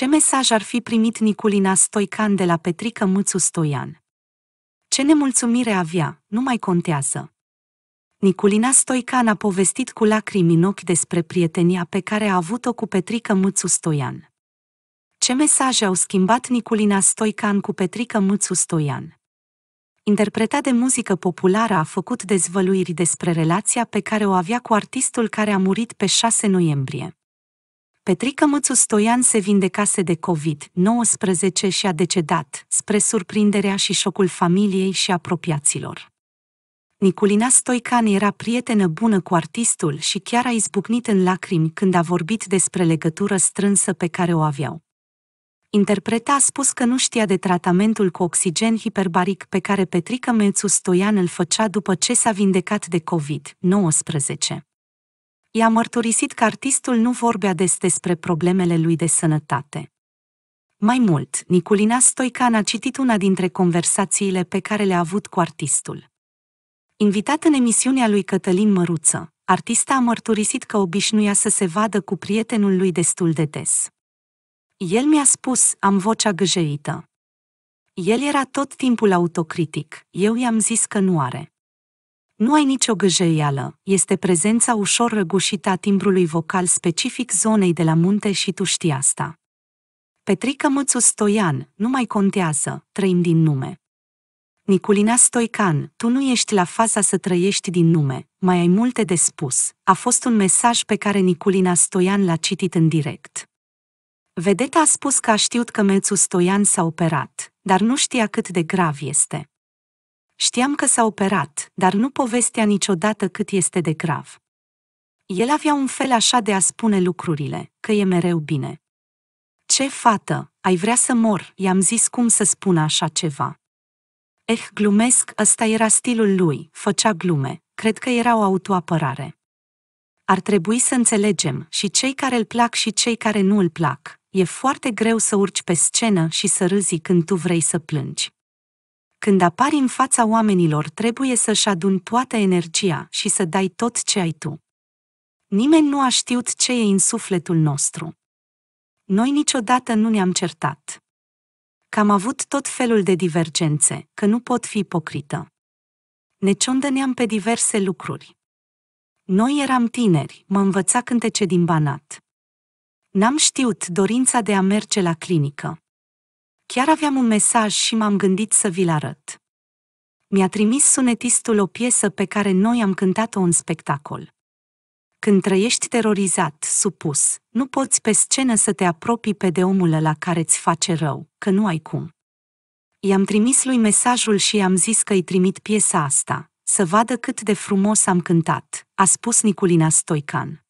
Ce mesaj ar fi primit Niculina Stoican de la Petrică Mâțu Stoian? Ce nemulțumire avea, nu mai contează. Niculina Stoican a povestit cu lacrimi în ochi despre prietenia pe care a avut-o cu Petrică Mâțu Stoian. Ce mesaje au schimbat Niculina Stoican cu Petrică Mâțu Stoian? Interpretat de muzică populară a făcut dezvăluiri despre relația pe care o avea cu artistul care a murit pe 6 noiembrie. Petrica Mățu Stoian se vindecase de COVID-19 și a decedat, spre surprinderea și șocul familiei și apropiaților. Niculina Stoican era prietenă bună cu artistul și chiar a izbucnit în lacrimi când a vorbit despre legătură strânsă pe care o aveau. Interpreta a spus că nu știa de tratamentul cu oxigen hiperbaric pe care Petrica Mețu Stoian îl făcea după ce s-a vindecat de COVID-19 i-a mărturisit că artistul nu vorbea des despre problemele lui de sănătate. Mai mult, Niculina Stoican a citit una dintre conversațiile pe care le-a avut cu artistul. Invitat în emisiunea lui Cătălin Măruță, artista a mărturisit că obișnuia să se vadă cu prietenul lui destul de des. El mi-a spus, am vocea gâjeită. El era tot timpul autocritic, eu i-am zis că nu are. Nu ai nicio gâjeială, este prezența ușor răgușită a timbrului vocal specific zonei de la munte și tu știi asta. Petrică Mățu Stoian, nu mai contează, trăim din nume. Niculina Stoican, tu nu ești la faza să trăiești din nume, mai ai multe de spus. A fost un mesaj pe care Niculina Stoian l-a citit în direct. Vedeta a spus că a știut că Mețu Stoian s-a operat, dar nu știa cât de grav este. Știam că s-a operat, dar nu povestea niciodată cât este de grav. El avea un fel așa de a spune lucrurile, că e mereu bine. Ce fată, ai vrea să mor, i-am zis cum să spună așa ceva. Eh, glumesc, ăsta era stilul lui, făcea glume, cred că era o autoapărare. Ar trebui să înțelegem și cei care îl plac și cei care nu îl plac. E foarte greu să urci pe scenă și să râzi când tu vrei să plângi. Când apari în fața oamenilor, trebuie să-și adun toată energia și să dai tot ce ai tu. Nimeni nu a știut ce e în sufletul nostru. Noi niciodată nu ne-am certat. Că am avut tot felul de divergențe, că nu pot fi ipocrită. Ne ciondăneam pe diverse lucruri. Noi eram tineri, mă învăța cântece din banat. N-am știut dorința de a merge la clinică. Chiar aveam un mesaj și m-am gândit să vi-l arăt. Mi-a trimis sunetistul o piesă pe care noi am cântat-o în spectacol. Când trăiești terorizat, supus, nu poți pe scenă să te apropii pe de omul la care îți face rău, că nu ai cum. I-am trimis lui mesajul și i-am zis că îi trimit piesa asta, să vadă cât de frumos am cântat, a spus Niculina Stoican.